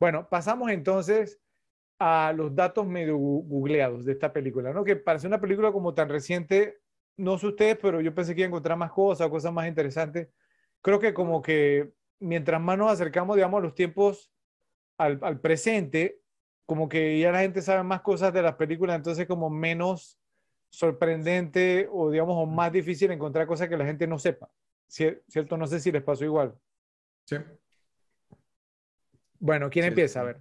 Bueno, pasamos entonces a los datos medio googleados de esta película, ¿no? Que parece una película como tan reciente, no sé ustedes, pero yo pensé que iba a encontrar más cosas, cosas más interesantes. Creo que como que mientras más nos acercamos, digamos, a los tiempos, al, presente, como que ya la gente sabe más cosas de las películas, entonces como menos sorprendente o digamos o más difícil encontrar cosas que la gente no sepa. ¿Cierto? No sé si les pasó igual. Sí. Bueno, ¿quién empieza? A ver.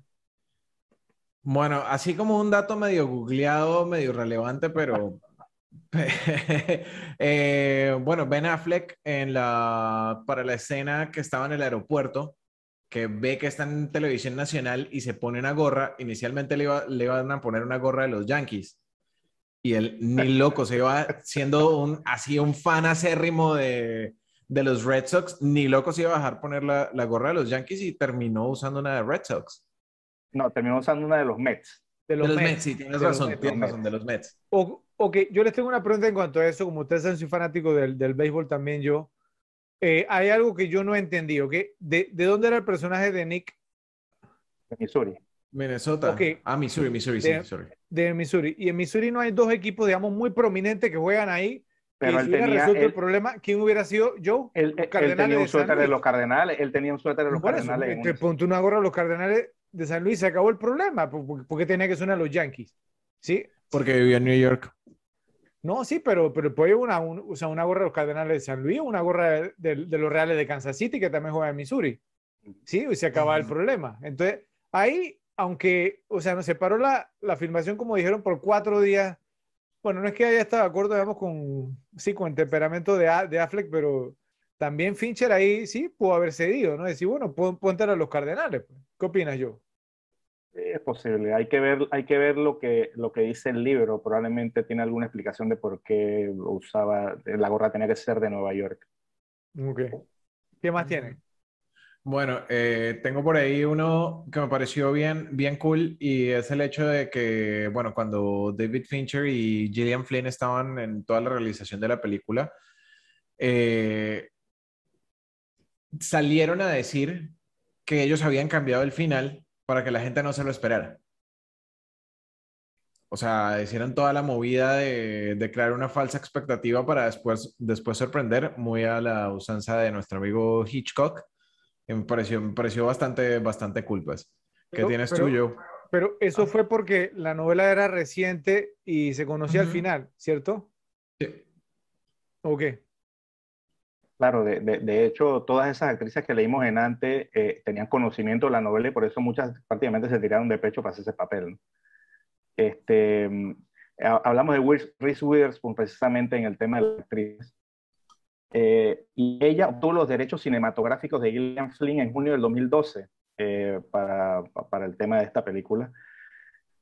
Bueno, así como un dato medio googleado, medio relevante, pero eh, bueno, Ben Affleck en la, para la escena que estaba en el aeropuerto, que ve que está en televisión nacional y se pone una gorra, inicialmente le, iba, iban a poner una gorra de los Yankees. Y el ni loco se iba siendo un, así un fan acérrimo de, de los Red Sox, ni loco se iba a bajar poner la, gorra de los Yankees y terminó usando una de Red Sox. No, terminó usando una de los Mets. De los, Mets. sí, tienes razón, tienes de los Mets. O, ok, yo les tengo una pregunta en cuanto a eso, como ustedes son soy fanático del, del béisbol también yo. Eh, hay algo que yo no entendí, ¿ok? ¿De, ¿De, dónde era el personaje de Nick? De Missouri. Minnesota. Ah, Missouri, Missouri, sí, De Missouri. Y en Missouri no hay dos equipos, digamos, muy prominentes que juegan ahí, pero él si el problema, ¿quién hubiera sido yo? el cardenal tenía un suéter de los Cardenales. Él tenía un suéter de los Cardenales. te ponte una gorra de los Cardenales de San Luis, se acabó el problema. porque tenía que sonar a los Yankees? ¿Sí? Porque vivía en New York. No, sí, pero, pero puede una, una gorra de los Cardenales de San Luis, una gorra de, los Reales de Kansas City, que también juega en Missouri. Sí, y se acaba el problema. Entonces, ahí, aunque, o sea, nos separó la, la filmación, como dijeron, por cuatro días bueno, no es que haya estado de acuerdo, digamos, con, sí, con el temperamento de, de Affleck, pero también Fincher ahí sí pudo haber cedido, ¿no? Decir, bueno, entrar a los Cardenales. Pues". ¿Qué opinas yo? Es posible, hay que ver, hay que ver lo, que, lo que dice el libro, probablemente tiene alguna explicación de por qué usaba, la gorra tenía que ser de Nueva York. Ok. ¿Qué más mm. tiene? Bueno, eh, tengo por ahí uno que me pareció bien, bien cool y es el hecho de que, bueno, cuando David Fincher y Gillian Flynn estaban en toda la realización de la película, eh, salieron a decir que ellos habían cambiado el final para que la gente no se lo esperara. O sea, hicieron toda la movida de, crear una falsa expectativa para después, después sorprender, muy a la usanza de nuestro amigo Hitchcock me pareció, bastante, bastante culpas. Pues. ¿Qué tienes tú, yo? Pero eso ah. fue porque la novela era reciente y se conocía al final, ¿cierto? Sí. qué? Claro, de, hecho, todas esas actrices que leímos en antes eh, tenían conocimiento de la novela y por eso muchas prácticamente se tiraron de pecho para hacer ese papel. Este, mm, hablamos de Reese Witherspoon precisamente en el tema de la actriz. Eh, y ella obtuvo los derechos cinematográficos de Gillian Flynn en junio del 2012 eh, para, el tema de esta película.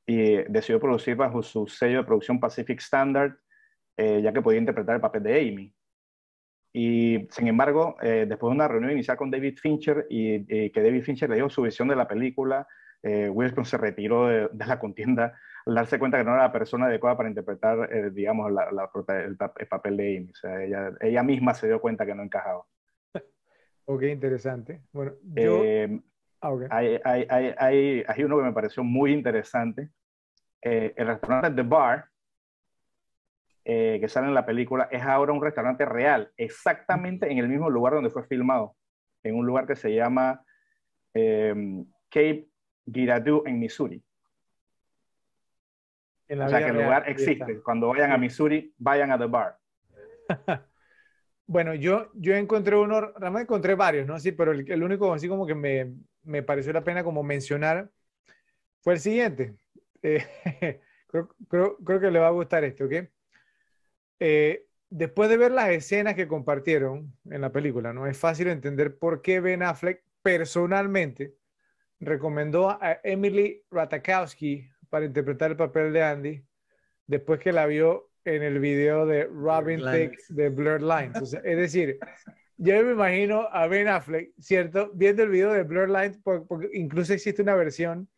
Y decidió producir bajo su sello de producción Pacific Standard, eh, ya que podía interpretar el papel de Amy. Y sin embargo, después de una reunión inicial con David Fincher y, que David Fincher le dio su visión de la película, Wilson se retiró de la contienda darse cuenta que no era la persona adecuada para interpretar, eh, digamos, la, el, papel de Amy. O sea, ella, misma se dio cuenta que no encajaba. Ok, interesante. Bueno, yo... Em, ah, hay, hay, uno que me pareció muy interesante. Eh, el restaurante The Bar, eh, que sale en la película, es ahora un restaurante real, exactamente en el mismo lugar donde fue filmado, en un lugar que se llama em, Cape Girardeau en Missouri o sea que el lugar existe. Cuando vayan a Missouri, vayan a The Bar. bueno, yo, yo encontré uno, realmente encontré varios, ¿no? Sí, pero el, único así como que me, pareció la pena como mencionar fue el siguiente. Eh, creo, creo, creo, que le va a gustar esto, ¿ok? Eh, después de ver las escenas que compartieron en la película, ¿no? Es fácil entender por qué Ben Affleck personalmente recomendó a Emily Ratakowski para interpretar el papel de Andy después que la vio en el video de Robin Thicke de Blurred Lines. es decir, yo me imagino a Ben Affleck, ¿cierto? Viendo el video de Blurred Lines, porque, incluso existe una versión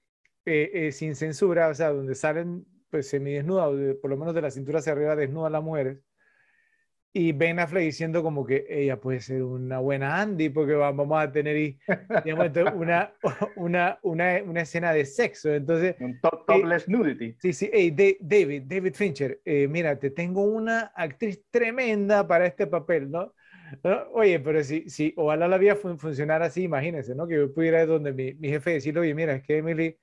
eh, eh, sin censura, o sea, donde salen pues semidesnudas, por lo menos de la cintura hacia arriba desnudas las mujeres y Ben Affleck diciendo como que ella puede ser una buena Andy porque vamos a tener una, una, una, una, escena de sexo. Entonces, un topless eh, nudity. Sí, sí, David, David Fincher, eh, mira, te tengo una actriz tremenda para este papel, ¿no? Oye, pero si, si ojalá la Vía fun funcionara así, imagínense, ¿no? Que yo pudiera ir donde mi, mi jefe decirle, oye, mira, es que Emily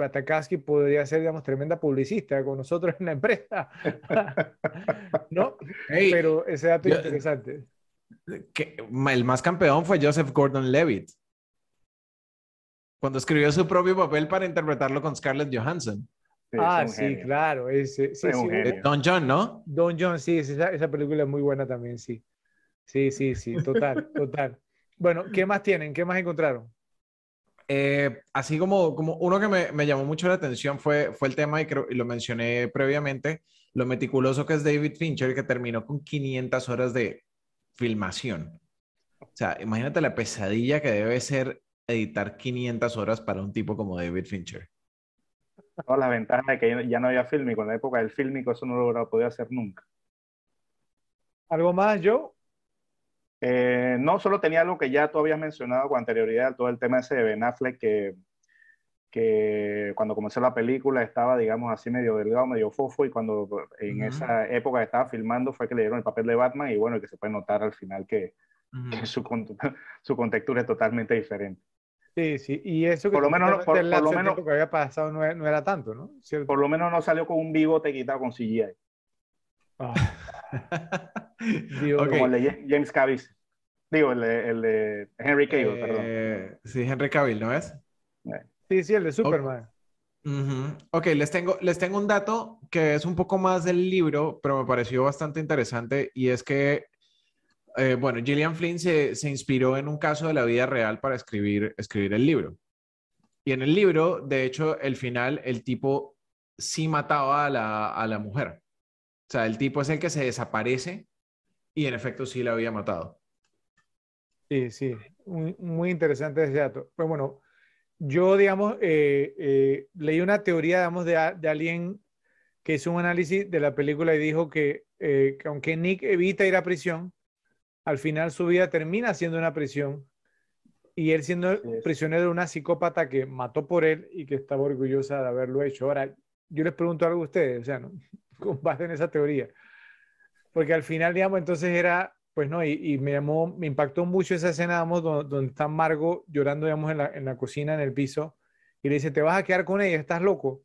Patakaski podría ser, digamos, tremenda publicista con nosotros en la empresa. ¿No? Pero ese dato es interesante. Que el más campeón fue Joseph Gordon Levitt. Cuando escribió su propio papel para interpretarlo con Scarlett Johansson. ah, sí, claro. Eh, Don John, ¿no? Don John, sí, esa, esa película es muy buena también, sí. Sí, sí, sí, total, total. Bueno, ¿qué más tienen? ¿Qué más encontraron? Eh, así como, como uno que me, llamó mucho la atención fue, fue el tema, y, y lo mencioné previamente, lo meticuloso que es David Fincher, que terminó con 500 horas de filmación. O sea, imagínate la pesadilla que debe ser editar 500 horas para un tipo como David Fincher. la ventaja de que ya no había fílmico. En la época del fílmico eso no lo hubiera podido hacer nunca. ¿Algo más, Joe? Eh, no, solo tenía algo que ya tú habías mencionado con anterioridad, todo el tema ese de Ben Affleck, que, que cuando comenzó la película estaba, digamos, así medio delgado, medio fofo, y cuando en esa época estaba filmando fue que le dieron el papel de Batman, y bueno, y que se puede notar al final que, su, su contextura es totalmente diferente. Sí, sí, y eso que por lo menos, por, lo menos que había pasado no, era tanto, ¿no? Por lo menos no salió con un bigote quitado con CGI. Ah. Como el James Cavill. Digo, el de, el de Henry Cavill, perdón. Eh, sí, Henry Cavill, ¿no es? Eh. Sí, sí, el de Superman. Ok, les tengo, les tengo un dato que es un poco más del libro, pero me pareció bastante interesante y es que, eh, bueno, Gillian Flynn se, inspiró en un caso de la vida real para escribir, escribir el libro. Y en el libro, de hecho, el final, el tipo sí mataba a la, a la mujer. O sea, el tipo es el que se desaparece y en efecto sí la había matado. Sí, sí, muy, interesante ese dato. Pues bueno, yo, digamos, eh, eh, leí una teoría, digamos, de, alguien que hizo un análisis de la película y dijo que, eh, que aunque Nick evita ir a prisión, al final su vida termina siendo una prisión y él siendo prisionero de una psicópata que mató por él y que estaba orgullosa de haberlo hecho. Ahora, yo les pregunto algo a ustedes, o sea, ¿no? con en esa teoría. Porque al final, digamos, entonces era, pues no, y, me llamó, me impactó mucho esa escena, digamos, donde, está Margo llorando, digamos, en la, cocina, en el piso, y le dice, te vas a quedar con ella, estás loco.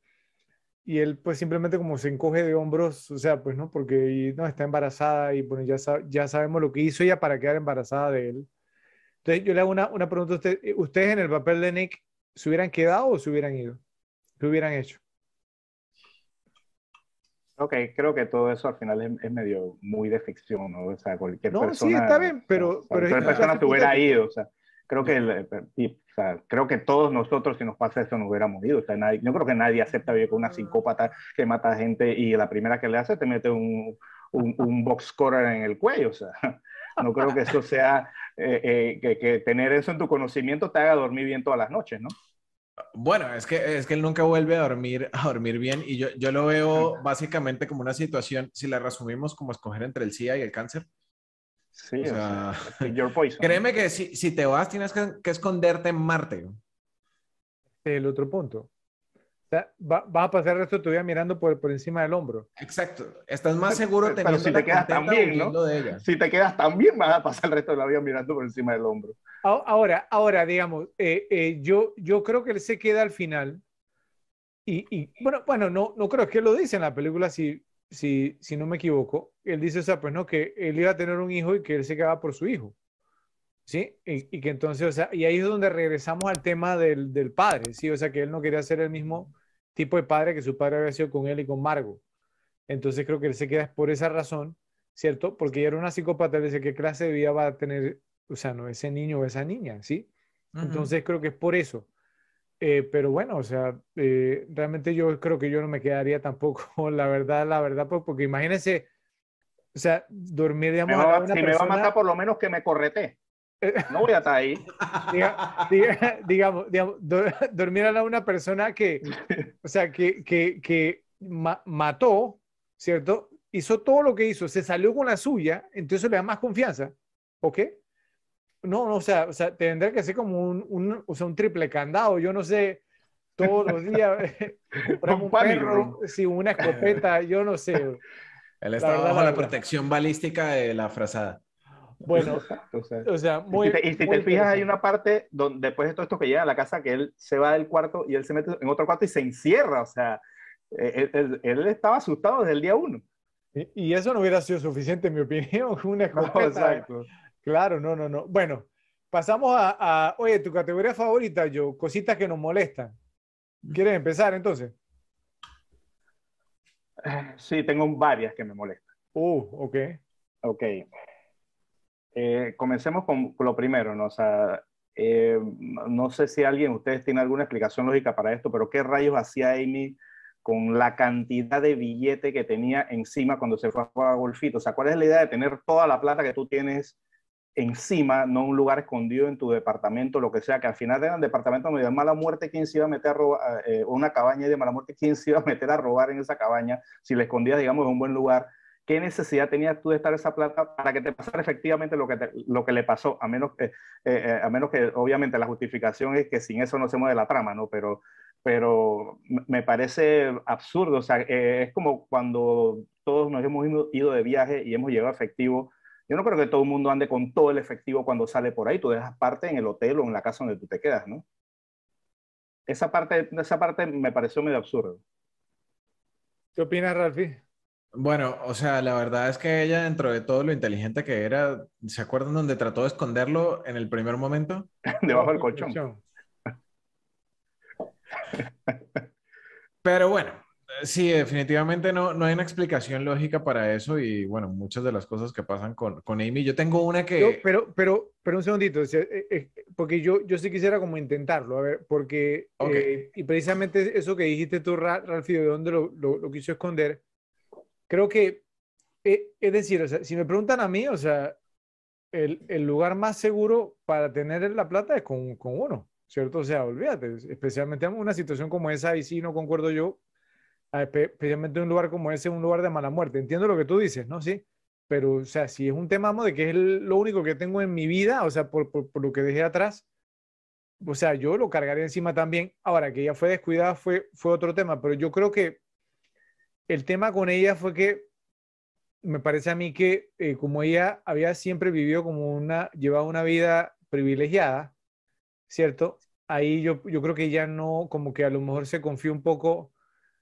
Y él, pues simplemente como se encoge de hombros, o sea, pues no, porque no, está embarazada y bueno, ya, ya sabemos lo que hizo ella para quedar embarazada de él. Entonces, yo le hago una, una pregunta a usted, ustedes en el papel de Nick, ¿se hubieran quedado o se hubieran ido? ¿Qué hubieran hecho? Ok, creo que todo eso al final es, medio muy de ficción, ¿no? O sea, cualquier no, persona. Sí, está bien, pero. cualquier persona te hubiera ido, o sea, creo que, eh, creo que todos nosotros, si nos pasa eso, nos hubiéramos ido. O sea, nadie, yo creo que nadie acepta vivir con una ah. psicópata que mata a gente y la primera que le hace te mete un, un, box en el cuello, o sea. No creo que eso sea, eh, eh, que tener eso en tu conocimiento te haga dormir bien todas las noches, ¿no? Bueno, es que, es que él nunca vuelve a dormir, a dormir bien y yo, lo veo básicamente como una situación, si la resumimos como escoger entre el CIA y el cáncer. Sí, o Créeme que si, te vas tienes que esconderte en Marte. El otro punto sea, vas va a pasar el resto de tu vida mirando por, por encima del hombro. Exacto. Estás más seguro si te quedas también Si te quedas también vas a pasar el resto de la vida mirando por encima del hombro. Ahora, ahora, digamos, eh, eh, yo, yo creo que él se queda al final. Y, bueno, bueno no, no creo que lo dice en la película, si, si, si no me equivoco. Él dice, o sea, pues no, que él iba a tener un hijo y que él se quedaba por su hijo. ¿sí? Y, y, que entonces, o sea, y ahí es donde regresamos al tema del, del, padre, ¿sí? O sea, que él no quería ser el mismo tipo de padre que su padre había sido con él y con Margo. Entonces creo que él se queda por esa razón, ¿cierto? Porque era una psicópata, le dice, ¿qué clase de vida va a tener, o sea, no, ese niño o esa niña, ¿sí? Entonces creo que es por eso. Eh, pero bueno, o sea, eh, realmente yo creo que yo no me quedaría tampoco, la verdad, la verdad, pues, porque imagínense, o sea, dormir, a si me va a matar, por lo menos que me correte. No voy a estar ahí. digamos, digamos dormir a una persona que, o sea, que, que, mató, ¿cierto? Hizo todo lo que hizo, se salió con la suya, entonces le da más confianza, ¿ok? No, no, o sea, o sea que ser como un, o sea, un triple candado, yo no sé, todos los días, un perro, una escopeta, yo no sé. El estado bajo la, la protección balística de la frazada. Bueno, o sea, muy, y si te, fijas, hay una parte donde después de todo esto que llega a la casa, que él se va del cuarto y él se mete en otro cuarto y se encierra, o sea, eh, él, estaba asustado desde el día uno. Y, eso no hubiera sido suficiente, en mi opinión, Claro, no, no, no. Bueno, pasamos a, oye, tu categoría favorita, yo, cositas que nos molestan. ¿Quieres empezar entonces? Eh, sí, tengo varias que me molestan. Uh, ok. Ok. Eh, comencemos con, lo primero, ¿no? Eh, no sé si alguien ustedes tiene alguna explicación lógica para esto, pero ¿qué rayos hacía Amy con la cantidad de billete que tenía encima cuando se fue a golfito? O sea, ¿cuál es la idea de tener toda la plata que tú tienes encima, no un lugar escondido en tu departamento, lo que sea, que al final eran departamento medio de mala muerte, ¿quién se iba a meter a robar, eh, una cabaña de mala muerte, ¿quién se iba a meter a robar en esa cabaña si la escondía, digamos, en un buen lugar? ¿qué necesidad tenías tú de estar esa plata para que te pasara efectivamente lo que, lo que le pasó? A menos, que, eh, eh, a menos que, obviamente, la justificación es que sin eso no hacemos de la trama, ¿no? Pero, pero me parece absurdo, o sea, eh, es como cuando todos nos hemos ido de viaje y hemos llegado efectivo. Yo no creo que todo el mundo ande con todo el efectivo cuando sale por ahí, tú dejas parte en el hotel o en la casa donde tú te quedas, ¿no? Esa parte, esa parte me pareció medio absurdo. ¿Qué opinas, Ralfi? Bueno, o sea, la verdad es que ella, dentro de todo lo inteligente que era, ¿se acuerdan dónde trató de esconderlo en el primer momento? Debajo del colchón. Pero bueno, sí, definitivamente no, no hay una explicación lógica para eso y bueno, muchas de las cosas que pasan con, Amy. Yo tengo una que... pero, pero, pero un segundito, eh, eh, porque yo, yo sí quisiera como intentarlo, a ver, porque... Eh, y precisamente eso que dijiste tú, Ralfio, de dónde lo, lo quiso esconder creo que, eh, es decir, si me preguntan a mí, o sea, el, lugar más seguro para tener la plata es con, uno, ¿cierto? O sea, olvídate, especialmente en una situación como esa, y sí, no concuerdo yo, especialmente en un lugar como ese, un lugar de mala muerte. Entiendo lo que tú dices, ¿no? Sí. Pero, o sea, si es un tema, de que es lo único que tengo en mi vida, o sea, por, lo que dejé atrás, o sea, yo lo cargaré encima también. Ahora, que ya fue descuidada fue, fue otro tema, pero yo creo que el tema con ella fue que me parece a mí que eh, como ella había siempre vivido como una, llevaba una vida privilegiada, ¿cierto? Ahí yo, yo creo que ella no, como que a lo mejor se confió un poco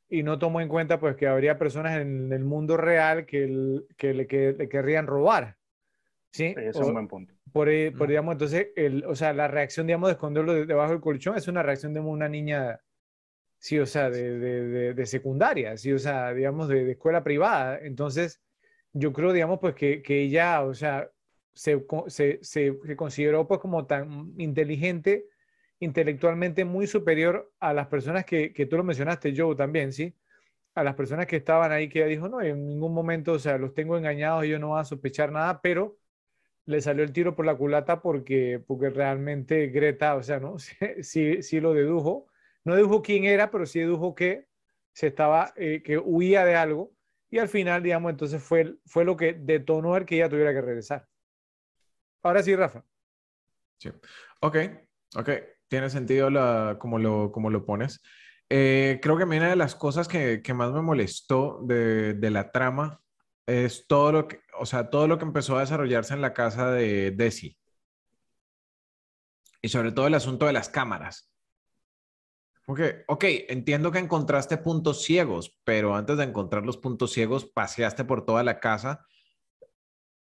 y no tomó en cuenta pues que habría personas en el mundo real que, que, le, querrían robar. Sí, Eso es un buen punto. Por, e, por digamos, entonces, el, o sea, la reacción, digamos, de esconderlo debajo del colchón es una reacción de una niña sí, o sea, de, de, de, secundaria, sí, o sea, digamos, de, escuela privada. Entonces, yo creo, digamos, pues que, que ella, o sea, se, se, se, consideró pues como tan inteligente, intelectualmente muy superior a las personas que, que tú lo mencionaste, yo también, ¿sí? A las personas que estaban ahí que ella dijo, no, en ningún momento, o sea, los tengo engañados, yo no voy a sospechar nada, pero le salió el tiro por la culata porque, porque realmente Greta, o sea, ¿no? sí, sí lo dedujo no dedujo quién era, pero sí dedujo que se estaba, eh, que huía de algo. Y al final, digamos, entonces fue, fue lo que detonó el que ella tuviera que regresar. Ahora sí, Rafa. Sí. Ok, ok. Tiene sentido como, lo, como lo pones. Eh, creo que una de las cosas que, más me molestó de, de, la trama es todo lo que, o sea, todo lo que empezó a desarrollarse en la casa de Desi. Y sobre todo el asunto de las cámaras ok, entiendo que encontraste puntos ciegos, pero antes de encontrar los puntos ciegos, paseaste por toda la casa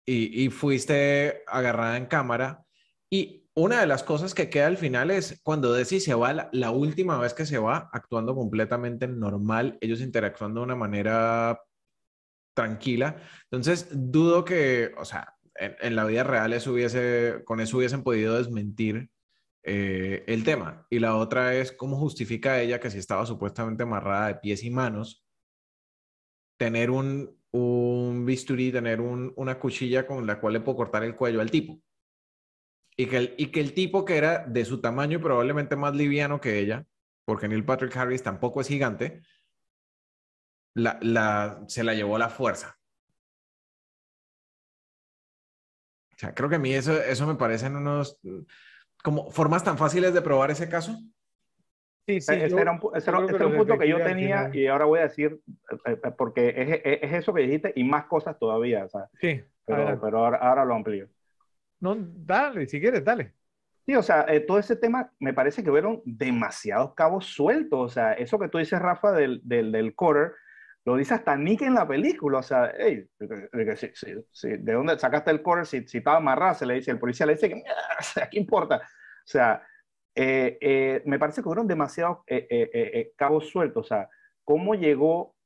y, fuiste agarrada en cámara. Y una de las cosas que queda al final es cuando Desi se va, la, última vez que se va, actuando completamente normal, ellos interactuando de una manera tranquila. Entonces, dudo que, o sea, en, la vida real eso hubiese, con eso hubiesen podido desmentir eh, el tema. Y la otra es cómo justifica ella que si estaba supuestamente amarrada de pies y manos, tener un, un bisturí, tener una cuchilla con la cual le puedo cortar el cuello al tipo. Y que el, tipo que era de su tamaño y probablemente más liviano que ella, porque Neil Patrick Harris tampoco es gigante, se la llevó la fuerza. O sea, creo que a mí eso, eso me parecen unos, como formas tan fáciles de probar ese caso? Sí, sí. E-, ese era un, ese era, punto que yo tenía y ahora voy a decir, eh, eh, porque es, es, eso que dijiste y más cosas todavía. Sí. Pero, pero ahora, ahora, lo amplio. No, dale, si quieres, dale. Sí, o sea, eh, todo ese tema me parece que hubieron demasiados cabos sueltos. O sea, eso que tú dices, Rafa, del, del, del quarter, lo dice hasta Nick en la película, o sea, ¿de dónde sacaste el core? Si, estaba amarrado, se le dice, el policía le dice, que, ah, ¿qué importa? O sea, eh, eh, me parece que fueron demasiados eh, cabos sueltos, o sea, ¿cómo llegó?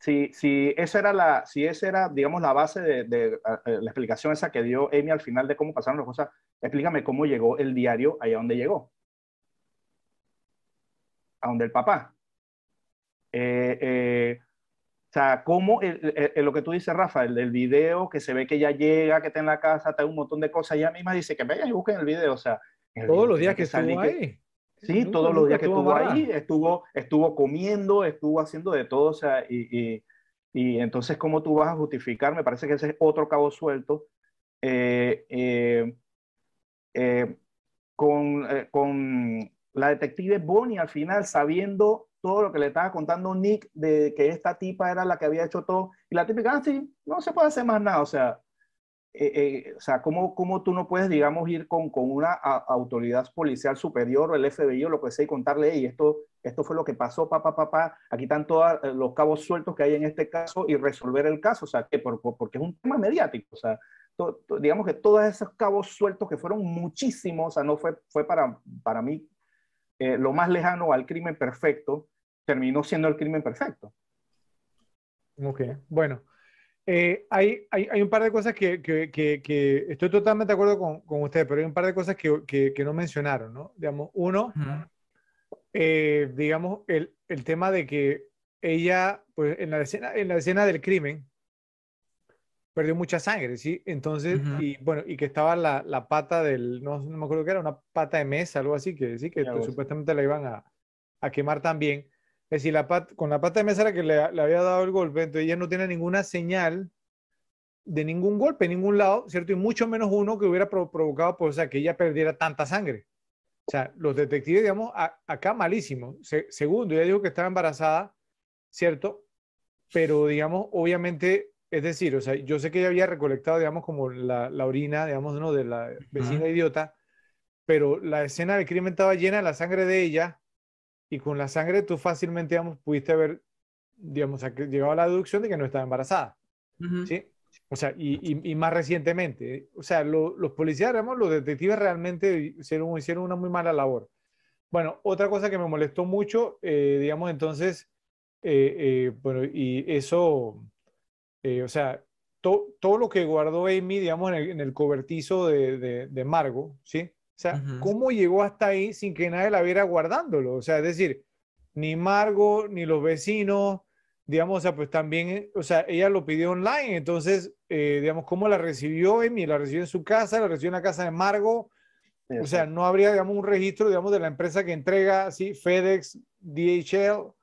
Si, si, esa era la, si esa era, digamos, la base de, la explicación esa que dio Amy al final de cómo pasaron las cosas, explícame cómo llegó el diario allá donde llegó a donde el papá. eh, o sea, como lo que tú dices, Rafa, el del video que se ve que ya llega, que está en la casa, está un montón de cosas, ella misma dice que vayan y busquen el video. O sea, todos los días que, estuvo ahí. sí, todos los días que estuvo ahí, estuvo, estuvo comiendo, estuvo haciendo de todo. O sea, y, y, entonces, ¿cómo tú vas a justificar? Me parece que ese es otro cabo suelto. Eh, eh, eh, con, con la detective Bonnie al final, sabiendo todo lo que le estaba contando Nick de que esta tipa era la que había hecho todo. Y la típica, así ah, no se puede hacer más nada. O sea, eh, eh, o sea ¿cómo, ¿cómo, tú no puedes, digamos, ir con, con una autoridad policial superior o el FBI o lo que sea y contarle, y esto, esto fue lo que pasó, papá, papá, aquí están todos eh, los cabos sueltos que hay en este caso y resolver el caso? O sea, que por, porque es un tema mediático. O sea, digamos que todos esos cabos sueltos que fueron muchísimos, o sea, no fue, fue para, para mí eh, lo más lejano al crimen perfecto, terminó siendo el crimen perfecto. Ok, bueno. Eh, hay, hay, un par de cosas que, estoy totalmente de acuerdo con, con, usted, pero hay un par de cosas que, no mencionaron, ¿no? Digamos, uno, eh, digamos, el, tema de que ella, pues en la escena, en la escena del crimen, perdió mucha sangre, ¿sí? Entonces, y bueno, y que estaba la, pata del, no, me acuerdo qué era, una pata de mesa, algo así, que sí, que supuestamente la iban a, a quemar también. Es decir, con la pata de mesa era que le, había dado el golpe, entonces ella no tiene ninguna señal de ningún golpe en ningún lado, ¿cierto? Y mucho menos uno que hubiera provocado, pues, o sea, que ella perdiera tanta sangre. O sea, los detectives, digamos, acá malísimo. segundo, ella dijo que estaba embarazada, ¿cierto? Pero, digamos, obviamente, es decir, o sea, yo sé que ella había recolectado, digamos, como la, orina, digamos, de la vecina idiota, pero la escena del crimen estaba llena de la sangre de ella, y con la sangre tú fácilmente, digamos, pudiste haber, digamos, llegado a la deducción de que no estaba embarazada. ¿Sí? O sea, y, y, más recientemente, o sea, los policías, digamos, los detectives realmente hicieron, hicieron una muy mala labor. Bueno, otra cosa que me molestó mucho, eh, digamos, entonces, eh, eh, bueno, y eso, o sea, todo lo que guardó Amy, digamos, en el, cobertizo de, de, de Margo, ¿sí? O sea, ¿cómo llegó hasta ahí sin que nadie la viera guardándolo? O sea, es decir, ni Margo, ni los vecinos, digamos, o sea, pues también, eh, o sea, ella lo pidió online, entonces, eh, digamos, ¿cómo la recibió Emi? La recibió en su casa, la recibió en la casa de Margo. o sea, no habría, digamos, un registro, digamos, de la empresa que entrega, ¿sí? FedEx, DHL,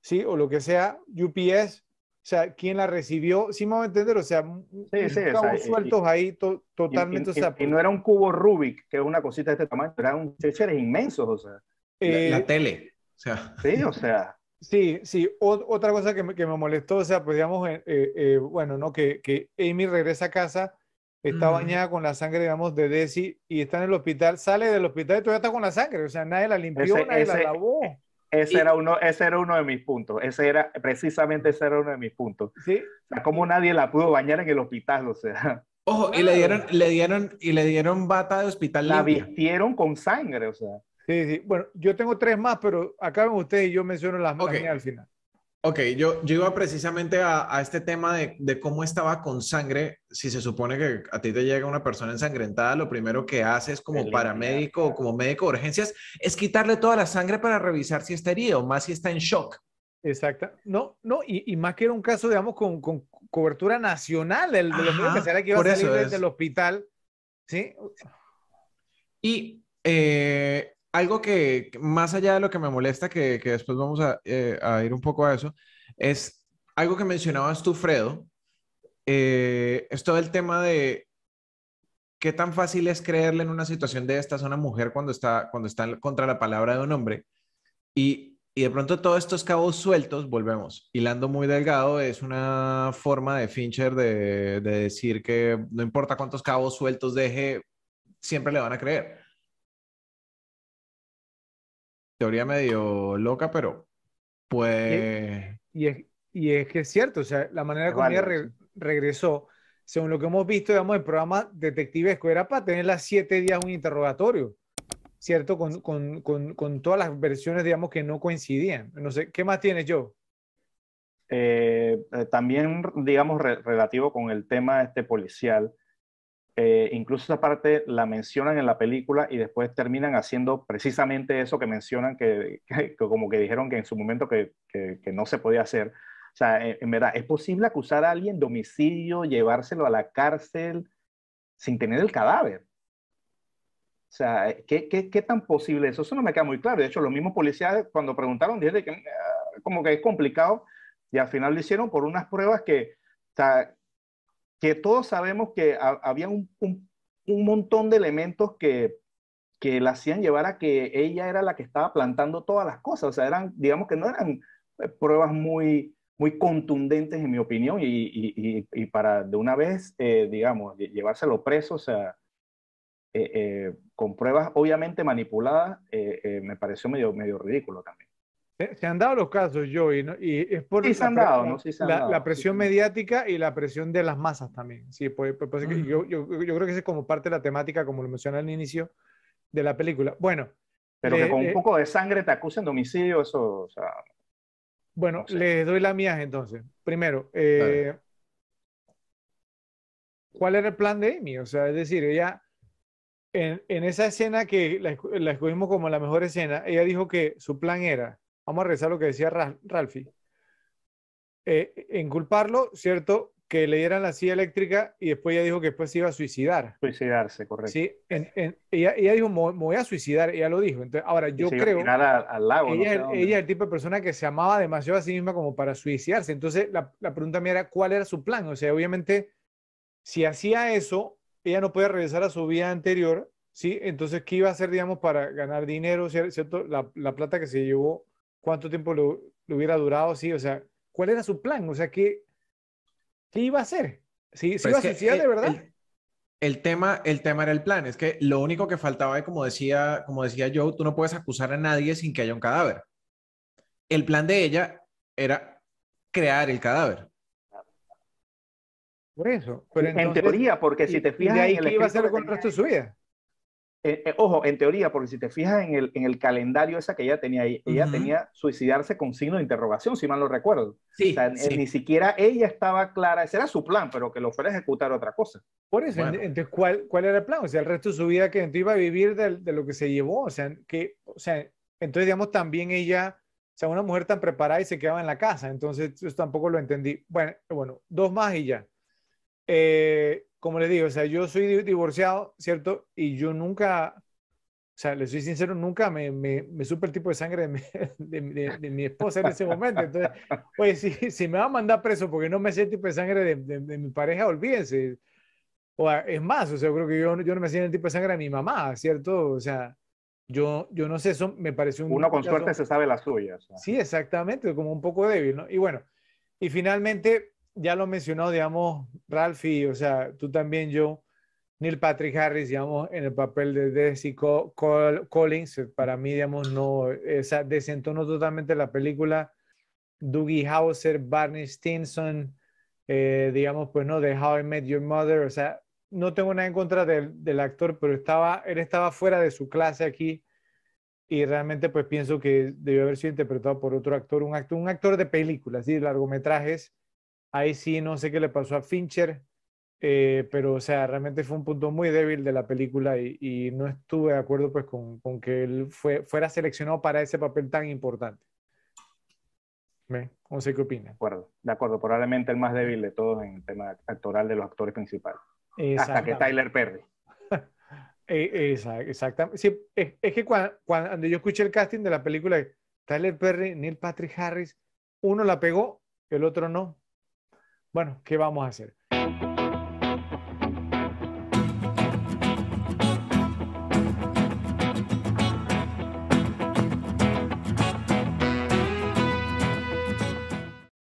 ¿sí? O lo que sea, UPS o sea, quien la recibió, sí me voy a entender, o sea, sí, sueltos ahí totalmente. Y, o sea, y, no era un cubo Rubik, que es una cosita de este tamaño, eran chécheres inmensos, o sea. Eh, la, tele, o sea. Sí, o sea. Sí, sí, otra cosa que me, que me, molestó, o sea, pues digamos, eh, eh, bueno, ¿no? Que, que, Amy regresa a casa, está bañada con la sangre, digamos, de Desi y está en el hospital, sale del hospital y todavía está con la sangre, o sea, nadie la limpió, nadie la lavó. Ese, era uno, ese era uno de mis puntos, ese era, precisamente ese era uno de mis puntos. ¿Sí? O sea, como nadie la pudo bañar en el hospital, o sea. Ojo, y le dieron, le dieron, y le dieron bata de hospital. La vistieron con sangre, o sea. Sí, sí. Bueno, yo tengo tres más, pero acaben ustedes y yo menciono las okay. al final. Ok, yo, iba precisamente a, este tema de, cómo estaba con sangre. Si se supone que a ti te llega una persona ensangrentada, lo primero que haces como paramédico o como médico de urgencias es quitarle toda la sangre para revisar si está herido, más si está en shock. Exacta. No, no, y, más que era un caso, digamos, con, cobertura nacional, el de los médicos que iba a salir desde el hospital. ¿sí? Y eh, algo que más allá de lo que me molesta, que, después vamos eh, a, ir un poco a eso, es algo que mencionabas tú, Fredo, eh, es todo el tema de qué tan fácil es creerle en una situación de estas a una mujer cuando está, cuando está contra la palabra de un hombre. Y, de pronto todos estos cabos sueltos, volvemos, hilando muy delgado, es una forma de Fincher de decir que no importa cuántos cabos sueltos deje, siempre le van a creer teoría medio loca, pero pues... Y es, que es cierto, o sea, la manera como ella regresó, según lo que hemos visto, digamos, el programa detectivesco era para tener las siete días un interrogatorio, ¿cierto? Con, todas las versiones, digamos, que no coincidían. No sé, ¿qué más tienes yo? Eh, eh, también, digamos, relativo con el tema este policial, eh, incluso esa parte la mencionan en la película y después terminan haciendo precisamente eso que mencionan, que, como que dijeron que en su momento que, que, no se podía hacer. O sea, en, verdad, ¿es posible acusar a alguien de homicidio, llevárselo a la cárcel sin tener el cadáver? O sea, ¿qué, qué, qué tan posible eso? Eso no me queda muy claro. De hecho, los mismos policías cuando preguntaron dijeron que ah, como que es complicado y al final lo hicieron por unas pruebas que, o que todos sabemos que había un, montón de elementos que, la hacían llevar a que ella era la que estaba plantando todas las cosas. O sea, eran, digamos que no eran eh, pruebas muy, muy contundentes, en mi opinión, y, para de una vez, eh, digamos, llevárselo preso, o sea, eh, con pruebas obviamente manipuladas, me pareció medio, medio ridículo también. ¿Eh? Se han dado los casos, Joey, y es por la, presión mediática y la presión de las masas también. Sí, pues, pues, pues yo, creo que esa es como parte de la temática, como lo mencioné al inicio de la película. Bueno. Pero que con un poco de sangre te acusen de homicidio, eso. O sea, bueno, les doy la mía entonces. Primero, eh, ¿cuál era el plan de Amy? O sea, es decir, ella. En, en esa escena que la, la escogimos como la mejor escena, ella dijo que su plan era vamos a regresar a lo que decía Ralfi, eh, en culparlo, ¿cierto? Que le dieran la silla eléctrica y después ella dijo que después se iba a suicidar. Suicidarse, correcto. Sí, ella, dijo, me voy a suicidar, ella lo dijo. Entonces, ahora yo creo. al, ella, es el tipo de persona que se amaba demasiado a sí misma como para suicidarse. Entonces, la, pregunta mía era, ¿cuál era su plan? O sea, obviamente, si hacía eso, ella no puede regresar a su vida anterior, ¿sí? Entonces, ¿qué iba a hacer, digamos, para ganar dinero, ¿cierto? La, la plata que se llevó cuánto tiempo lo hubiera durado, sí, o sea, cuál era su plan, o sea, qué, iba a hacer, si ¿Sí, ¿sí pues iba a de verdad. El, tema, el tema era el plan, es que lo único que faltaba, como decía, como decía Joe, tú no puedes acusar a nadie sin que haya un cadáver. El plan de ella era crear el cadáver. Por eso. en teoría, porque si te fijas... ahí qué iba a hacer con el resto su vida? Eh, eh, ojo, en teoría, porque si te fijas en el, en el calendario esa que ella tenía ahí, ella tenía suicidarse con signo de interrogación, si mal no recuerdo. Eh, sí, Ni siquiera ella estaba clara, ese era su plan, pero que lo fuera a ejecutar otra cosa. Por eso, entonces, ¿cuál, ¿cuál era el plan? O sea, el resto de su vida que entonces iba a vivir de, lo que se llevó, o sea, que, o sea, entonces, digamos, también ella, o sea, una mujer tan preparada y se quedaba en la casa, entonces yo tampoco lo entendí. Bueno, bueno, dos más y ya. Eh, como les digo, o sea, yo soy divorciado, ¿cierto? Y yo nunca, o sea, les soy sincero, nunca me, me, supe el tipo de sangre de mi, esposa en ese momento. Entonces, oye, si, si, me va a mandar preso porque no me sé el tipo de sangre de, mi pareja, olvídense. O, es más, o sea, yo creo que yo, yo no me sé el tipo de sangre de mi mamá, ¿cierto? O sea, yo, yo no sé, eso me parece un... Uno con suerte se sabe las suyas. Sí, exactamente, como un poco débil, ¿no? Y bueno, y finalmente ya lo mencionó, digamos, Ralphie, o sea, tú también, yo, Neil Patrick Harris, digamos, en el papel de Desi Collins, para mí, digamos, no, desentonó totalmente la película. Dougie Hauser, Barney Stinson, eh, digamos, pues no, de How I Met Your Mother, o sea, no tengo nada en contra del actor, pero estaba, él estaba fuera de su clase aquí y realmente pues pienso que debió haber sido interpretado por otro actor, un actor, un actor de películas, y largometrajes, Ahí sí, no sé qué le pasó a Fincher, eh, pero o sea, realmente fue un punto muy débil de la película y, no estuve de acuerdo pues con, con que él fue, fuera seleccionado para ese papel tan importante. No sé qué opina. De acuerdo, de acuerdo, probablemente el más débil de todos en el tema actoral de los actores principales. Hasta que Tyler Perry. E, Exactamente. es, que cuando, cuando, yo escuché el casting de la película, Tyler Perry, Neil Patrick Harris, uno la pegó, el otro no. Bueno, ¿qué vamos a hacer?